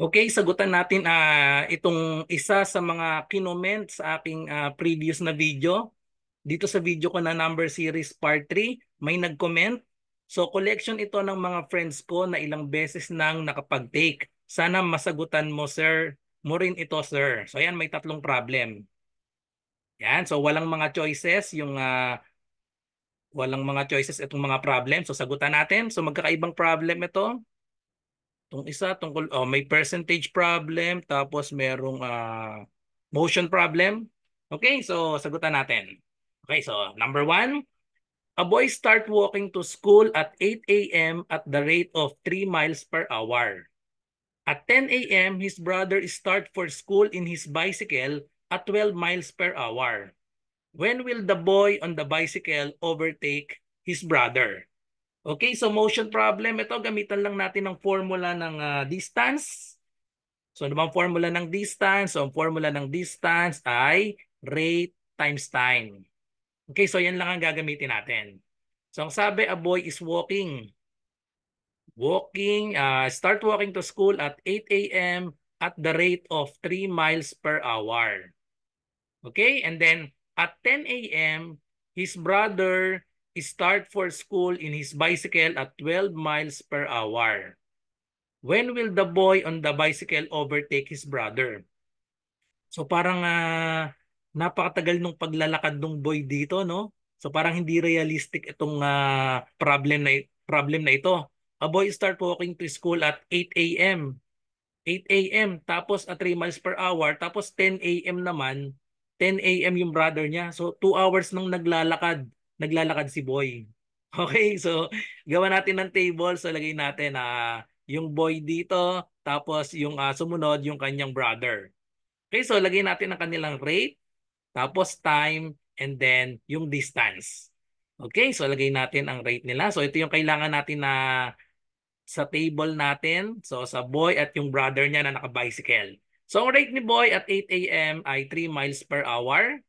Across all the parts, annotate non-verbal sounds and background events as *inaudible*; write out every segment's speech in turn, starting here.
Okay, sagutan natin uh, itong isa sa mga kinoment sa aking uh, previous na video. Dito sa video ko na number series part 3, may nag-comment. So collection ito ng mga friends ko na ilang beses nang nakapag-take. Sana masagutan mo sir, mo rin ito sir. So ayan, may tatlong problem. Yan, so walang mga choices, yung uh, walang mga choices itong mga problem. So sagutan natin. So magkakaibang problem ito. Itong isa tungkol oh, may percentage problem tapos merong uh, motion problem. Okay, so sagutan natin. Okay, so number one, a boy start walking to school at 8 a.m. at the rate of 3 miles per hour. At 10 a.m., his brother start for school in his bicycle at 12 miles per hour. When will the boy on the bicycle overtake his brother? Okay, so motion problem, ito gamitan lang natin ng formula ng uh, distance. So ano bang formula ng distance? So ang formula ng distance ay rate times time. Okay, so yan lang ang gagamitin natin. So ang sabi, a boy is walking. Walking, uh, start walking to school at 8 a.m. at the rate of 3 miles per hour. Okay, and then at 10 a.m., his brother start for school in his bicycle at 12 miles per hour. When will the boy on the bicycle overtake his brother? So parang uh, napakatagal nung paglalakad nung boy dito, no? So parang hindi realistic itong uh, problem na problem na ito. A boy start walking to school at 8 a.m. 8 a.m. tapos at 3 miles per hour tapos 10 a.m. naman 10 a.m. yung brother niya. So 2 hours nang naglalakad naglalakad si boy. *laughs* Okay, so gawa natin ng table. So lagay natin na uh, yung boy dito, tapos yung uh, sumunod, yung kanyang brother. Okay, so lagay natin ang kanilang rate, tapos time, and then yung distance. Okay, so lagay natin ang rate nila. So ito yung kailangan natin na sa table natin. So sa boy at yung brother niya na nakabicycle. So ang rate ni boy at 8 a.m. ay 3 miles per hour.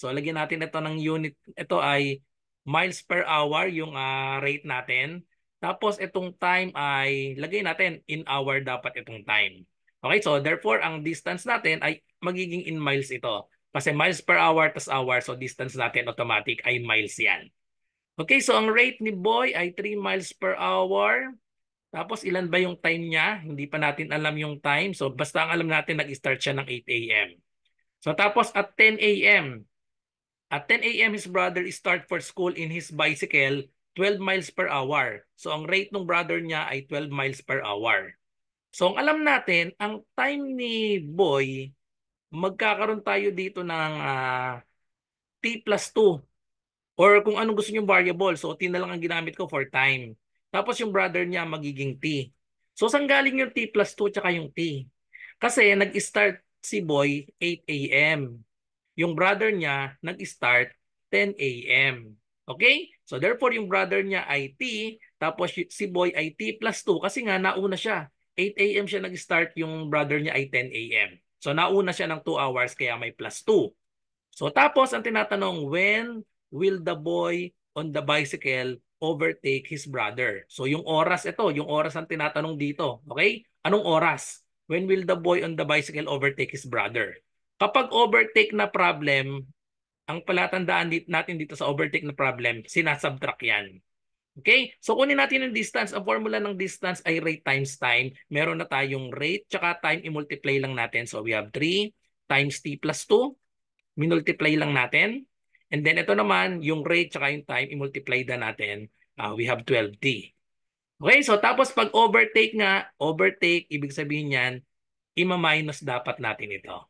So lagyan natin ito ng unit. Ito ay miles per hour yung uh, rate natin. Tapos itong time ay lagay natin in hour dapat itong time. Okay, so therefore ang distance natin ay magiging in miles ito. Kasi miles per hour tas hour, so distance natin automatic ay miles yan. Okay, so ang rate ni Boy ay 3 miles per hour. Tapos ilan ba yung time niya? Hindi pa natin alam yung time. So basta ang alam natin nag-start siya ng 8 a.m. So tapos at 10 a.m. At 10 a.m. his brother start for school in his bicycle 12 miles per hour. So ang rate ng brother niya ay 12 miles per hour. So ang alam natin, ang time ni Boy, magkakaroon tayo dito ng uh, t plus 2 or kung anong gusto niyong variable. So t na lang ang ginamit ko for time. Tapos yung brother niya magiging t. So saan galing yung t plus 2 tsaka yung t? Kasi nag-start si Boy 8 a.m yung brother niya nag-start 10 a.m. Okay? So therefore, yung brother niya ay T, tapos si boy ay T plus 2 kasi nga nauna siya. 8 a.m. siya nag-start, yung brother niya ay 10 a.m. So nauna siya ng 2 hours kaya may plus 2. So tapos ang tinatanong, when will the boy on the bicycle overtake his brother? So yung oras ito, yung oras ang tinatanong dito. Okay? Anong oras? When will the boy on the bicycle overtake his brother? Kapag overtake na problem, ang palatandaan natin dito sa overtake na problem, sinasubtract yan. Okay? So kunin natin yung distance. Ang formula ng distance ay rate times time. Meron na tayong rate tsaka time i-multiply lang natin. So we have 3 times t plus 2. Minultiply lang natin. And then ito naman, yung rate tsaka yung time i-multiply na natin. Uh, we have 12t. Okay? So tapos pag overtake nga, overtake, ibig sabihin yan, ima-minus dapat natin ito.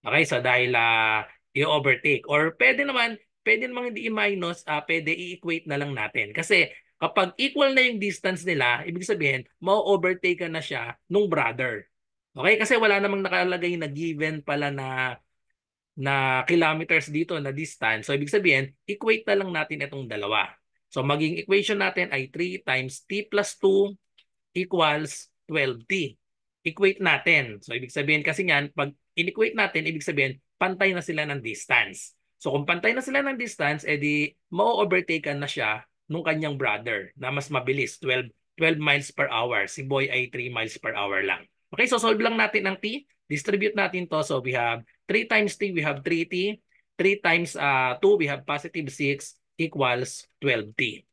Okay, so dahil uh, i-overtake. Or pwede naman, pwede naman hindi i-minus, uh, pwede i-equate na lang natin. Kasi kapag equal na yung distance nila, ibig sabihin, ma-overtake na siya nung brother. Okay? Kasi wala namang nakalagay na given pala na na kilometers dito na distance. So ibig sabihin, equate na lang natin itong dalawa. So maging equation natin ay 3 times t plus 2 equals 12t. Equate natin. So ibig sabihin kasi niyan, pag in-equate natin, ibig sabihin, pantay na sila ng distance. So kung pantay na sila ng distance, edi ma-overtaken na siya nung kanyang brother na mas mabilis, 12, 12 miles per hour. Si boy ay 3 miles per hour lang. Okay, so solve lang natin ang t. Distribute natin to. So we have 3 times t, we have 3t. 3 times uh, ah, 2, we have positive 6 equals 12t.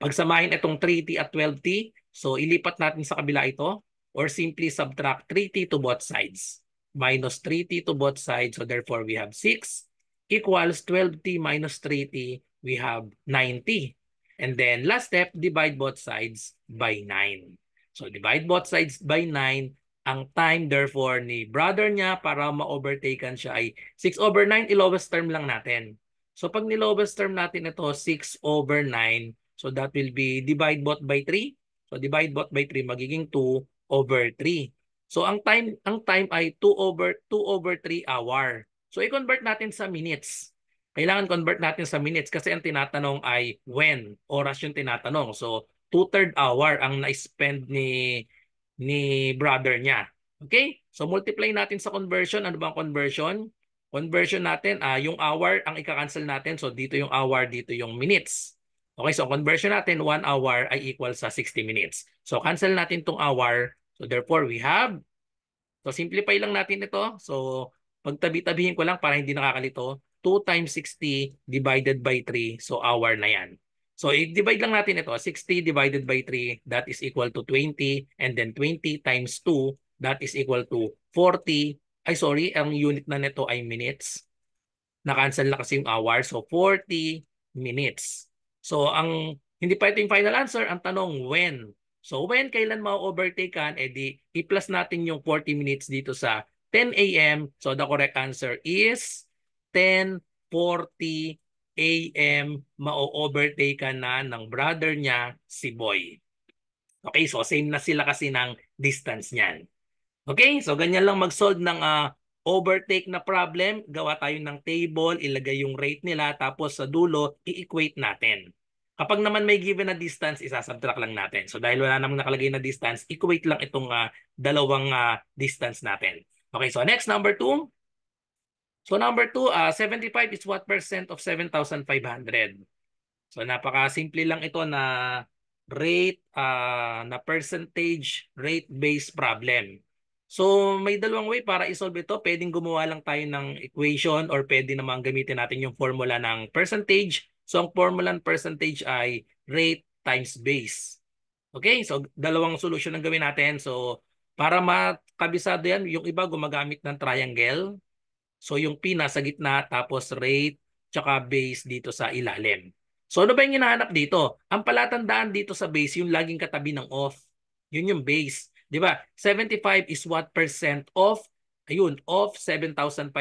Pagsamahin itong 3t at 12t, so ilipat natin sa kabila ito or simply subtract 3t to both sides minus 3t to both sides. So therefore, we have 6 equals 12t minus 3t. We have 9t. And then last step, divide both sides by 9. So divide both sides by 9. Ang time therefore ni brother niya para ma-overtaken siya ay 6 over 9, ilowest term lang natin. So pag nilowest term natin ito, 6 over 9. So that will be divide both by 3. So divide both by 3 magiging 2 over 3. So ang time ang time ay 2 over 2 over 3 hour. So i-convert natin sa minutes. Kailangan convert natin sa minutes kasi ang tinatanong ay when, oras yung tinatanong. So 2/3 hour ang na-spend ni ni brother niya. Okay? So multiply natin sa conversion. Ano ba ang conversion? Conversion natin, uh, yung hour ang ika-cancel natin. So dito yung hour, dito yung minutes. Okay, so conversion natin, 1 hour ay equal sa 60 minutes. So cancel natin tong hour, So therefore, we have. So simplify lang natin ito. So pagtabi-tabihin ko lang para hindi nakakalito. 2 times 60 divided by 3. So hour na yan. So i-divide lang natin ito. 60 divided by 3, that is equal to 20. And then 20 times 2, that is equal to 40. Ay sorry, ang unit na nito ay minutes. Na-cancel na kasi yung hour. So 40 minutes. So ang hindi pa ito yung final answer. Ang tanong, when? So when kailan ma-overtaken, edi i-plus natin yung 40 minutes dito sa 10 a.m. So the correct answer is 10.40 a.m. ma-overtaken na ng brother niya si Boy. Okay, so same na sila kasi ng distance niyan. Okay, so ganyan lang mag-solve ng uh, overtake na problem. Gawa tayo ng table, ilagay yung rate nila, tapos sa dulo, i-equate natin. Kapag naman may given na distance, isasubtract lang natin. So dahil wala namang nakalagay na distance, equate lang itong uh, dalawang uh, distance natin. Okay, so next number 2. So number 2, uh, 75 is what percent of 7,500? So napaka-simple lang ito na rate uh, na percentage rate-based problem. So may dalawang way para isolve ito. Pwedeng gumawa lang tayo ng equation or pwede naman gamitin natin yung formula ng percentage So ang formula ng percentage ay rate times base. Okay? So dalawang solution ang gawin natin. So para makabisado yan, yung iba gumagamit ng triangle. So yung P nasa gitna tapos rate tsaka base dito sa ilalim. So ano ba yung hinahanap dito? Ang palatandaan dito sa base yung laging katabi ng off. Yun yung base. 'Di ba? 75 is what percent of ayun, of 7,500.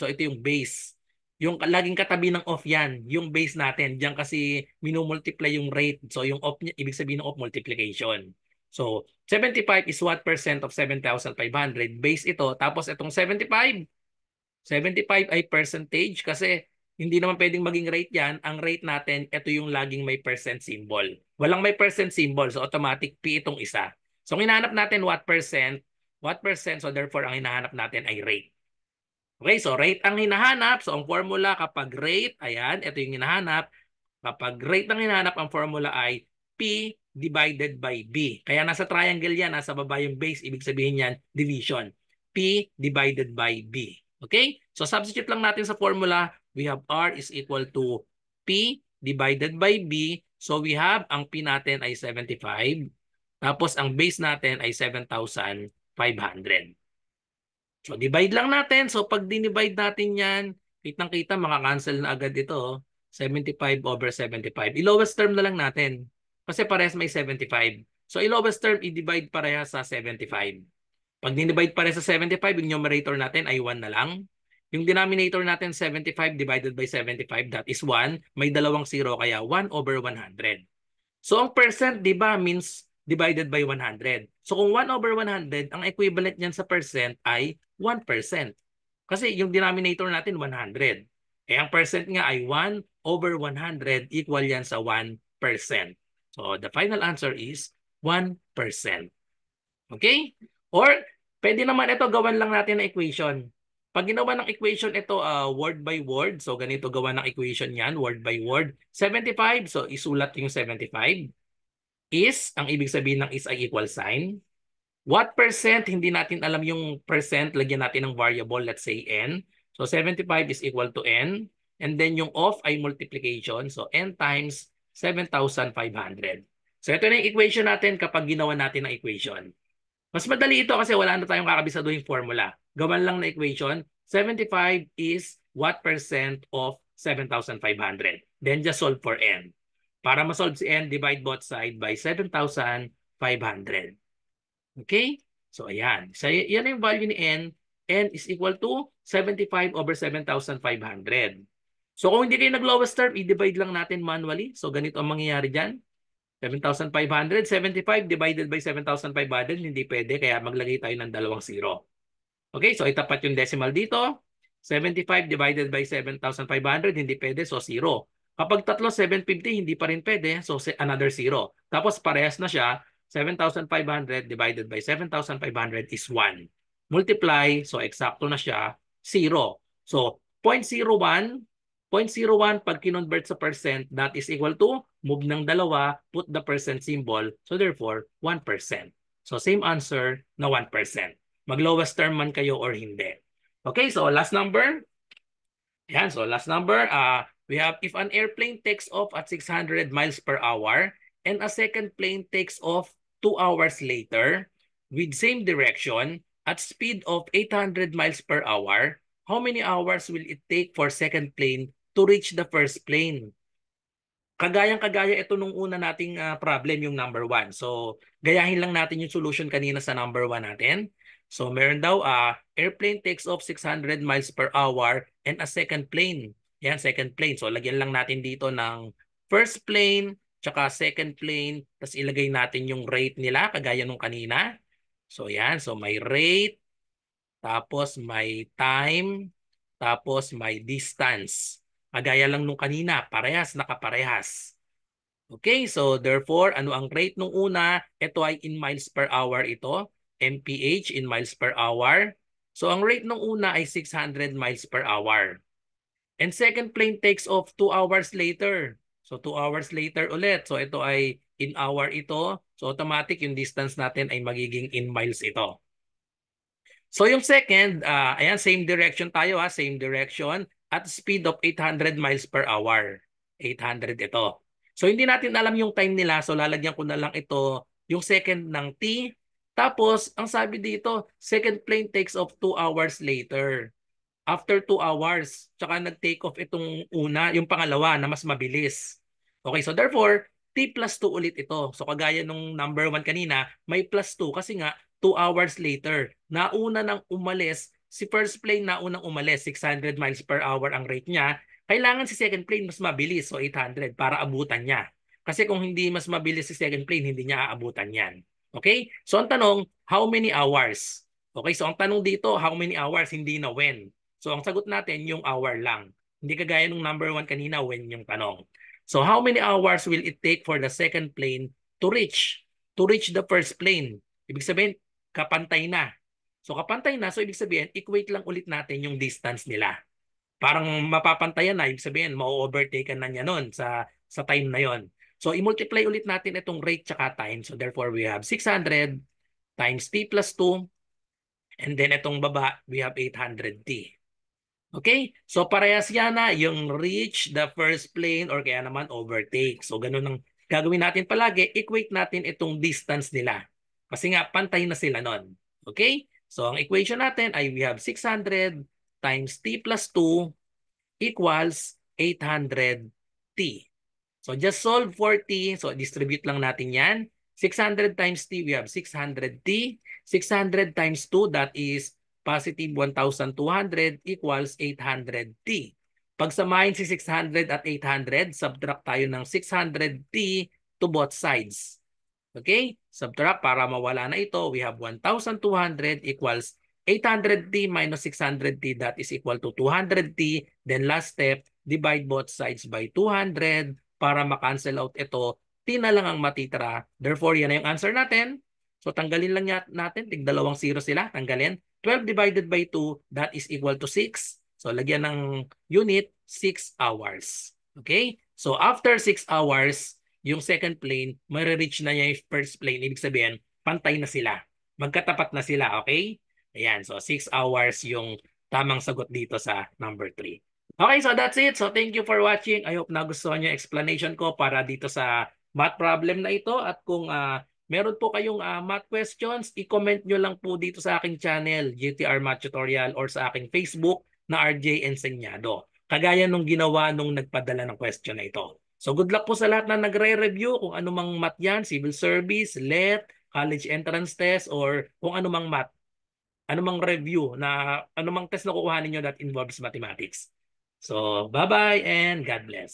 So ito yung base. Yung laging katabi ng off yan, yung base natin. Diyan kasi minumultiply yung rate. So yung off, ibig sabihin ng off multiplication. So 75 is what percent of 7,500? Base ito. Tapos itong 75, 75 ay percentage kasi hindi naman pwedeng maging rate yan. Ang rate natin, ito yung laging may percent symbol. Walang may percent symbol, so automatic P itong isa. So ang hinahanap natin what percent, what percent, so therefore ang hinahanap natin ay rate. Okay, so rate ang hinahanap. So ang formula kapag rate, ayan, ito yung hinahanap. Kapag rate ang hinahanap, ang formula ay P divided by B. Kaya nasa triangle yan, nasa baba yung base, ibig sabihin yan, division. P divided by B. Okay? So substitute lang natin sa formula, we have R is equal to P divided by B. So we have, ang P natin ay 75. Tapos ang base natin ay 7,500. So divide lang natin. So pag dinivide natin yan, kitang-kita makakancel na agad ito. 75 over 75. I-lowest term na lang natin. Kasi parehas may 75. So i-lowest term, i-divide parehas sa 75. Pag dinivide parehas sa 75, yung numerator natin ay 1 na lang. Yung denominator natin, 75 divided by 75, that is 1. May dalawang zero, kaya 1 over 100. So ang percent, di ba, means divided by 100. So kung 1 over 100, ang equivalent niyan sa percent ay 1%. Kasi yung denominator natin 100. Eh ang percent nga ay 1 over 100 equal yan sa 1%. So the final answer is 1%. Okay? Or pwede naman ito gawan lang natin na equation. Pag ginawa ng equation ito uh, word by word, so ganito gawa ng equation yan, word by word. 75, so isulat yung 75. Is, ang ibig sabihin ng is ay equal sign. What percent? Hindi natin alam yung percent. Lagyan natin ng variable, let's say n. So 75 is equal to n. And then yung of ay multiplication. So n times 7,500. So ito na yung equation natin kapag ginawa natin ang equation. Mas madali ito kasi wala na tayong kakabisaduhin formula. Gawan lang na equation. 75 is what percent of 7,500. Then just solve for n. Para ma-solve si n, divide both side by 7,500. Okay? So ayan. So yan yung value ni n. n is equal to 75 over 7,500. So kung hindi kayo nag-lowest term, i-divide lang natin manually. So ganito ang mangyayari dyan. 7,500, 75 divided by 7,500, hindi pwede. Kaya maglagay tayo ng dalawang zero. Okay, so itapat yung decimal dito. 75 divided by 7,500, hindi pwede. So zero. Kapag tatlo, 750, hindi pa rin pwede. So, another zero. Tapos, parehas na siya. 7,500 divided by 7,500 is 1. Multiply, so eksakto na siya, 0. So, 0.01, 0.01 pag kinonvert sa percent, that is equal to, move ng dalawa, put the percent symbol, so therefore, 1%. So, same answer na 1%. Mag-lowest term man kayo or hindi. Okay, so last number. Yan, so last number, uh, We have if an airplane takes off at 600 miles per hour and a second plane takes off 2 hours later with same direction at speed of 800 miles per hour, how many hours will it take for second plane to reach the first plane? Kagayang-kagaya ito nung una nating uh, problem, yung number 1. So, gayahin lang natin yung solution kanina sa number 1 natin. So, meron daw, uh, airplane takes off 600 miles per hour and a second plane yan, second plane. So, lagyan lang natin dito ng first plane, tsaka second plane, tapos ilagay natin yung rate nila, kagaya nung kanina. So, yan. So, may rate, tapos may time, tapos may distance. Kagaya lang nung kanina, parehas, nakaparehas. Okay, so therefore, ano ang rate nung una? Ito ay in miles per hour ito. MPH in miles per hour. So ang rate nung una ay 600 miles per hour. And second plane takes off 2 hours later. So 2 hours later ulit. So ito ay in hour ito. So automatic yung distance natin ay magiging in miles ito. So yung second, uh, ayan, same direction tayo ha, ah, same direction at speed of 800 miles per hour. 800 ito. So hindi natin alam yung time nila. So lalagyan ko na lang ito yung second ng T. Tapos, ang sabi dito, second plane takes off 2 hours later after 2 hours, tsaka nag-take off itong una, yung pangalawa na mas mabilis. Okay, so therefore, T plus 2 ulit ito. So kagaya nung number 1 kanina, may plus 2 kasi nga 2 hours later, nauna nang umalis, si first plane naunang umalis, 600 miles per hour ang rate niya, kailangan si second plane mas mabilis, so 800, para abutan niya. Kasi kung hindi mas mabilis si second plane, hindi niya aabutan yan. Okay? So ang tanong, how many hours? Okay, so ang tanong dito, how many hours, hindi na when. So ang sagot natin yung hour lang. Hindi kagaya nung number one kanina when yung tanong. So how many hours will it take for the second plane to reach? To reach the first plane. Ibig sabihin, kapantay na. So kapantay na, so ibig sabihin, equate lang ulit natin yung distance nila. Parang mapapantayan na, ibig sabihin, ma-overtaken na niya nun sa, sa time na yon. So i-multiply ulit natin itong rate tsaka time. So therefore, we have 600 times t plus 2. And then itong baba, we have 800t. Okay? So parehas yan na yung reach the first plane or kaya naman overtake. So ganun ang gagawin natin palagi. Equate natin itong distance nila. Kasi nga pantay na sila nun. Okay? So ang equation natin ay we have 600 times t plus 2 equals 800t. So just solve for t. So distribute lang natin yan. 600 times t, we have 600t. 600 times 2, that is positive 1,200 equals 800t. Pagsamahin si 600 at 800, subtract tayo ng 600t to both sides. Okay? Subtract para mawala na ito. We have 1,200 equals 800t minus 600t that is equal to 200t. Then last step, divide both sides by 200 para makancel out ito. T na lang ang matitira. Therefore, yan na yung answer natin. So tanggalin lang natin. Tig dalawang zero sila. Tanggalin. 12 divided by 2, that is equal to 6. So lagyan ng unit, 6 hours. Okay? So after 6 hours, yung second plane, marireach na niya yung first plane. Ibig sabihin, pantay na sila. Magkatapat na sila, okay? Ayan, so 6 hours yung tamang sagot dito sa number 3. Okay, so that's it. So thank you for watching. I hope nagustuhan niyo explanation ko para dito sa math problem na ito. At kung uh, meron po kayong uh, math questions, i-comment nyo lang po dito sa aking channel, GTR Math Tutorial or sa aking Facebook na RJ Enseñado. Kagaya nung ginawa nung nagpadala ng question na ito. So good luck po sa lahat na nagre-review kung anumang math yan, civil service, LET, college entrance test, or kung anumang math. Anumang review na anumang test na kukuha ninyo that involves mathematics. So bye-bye and God bless.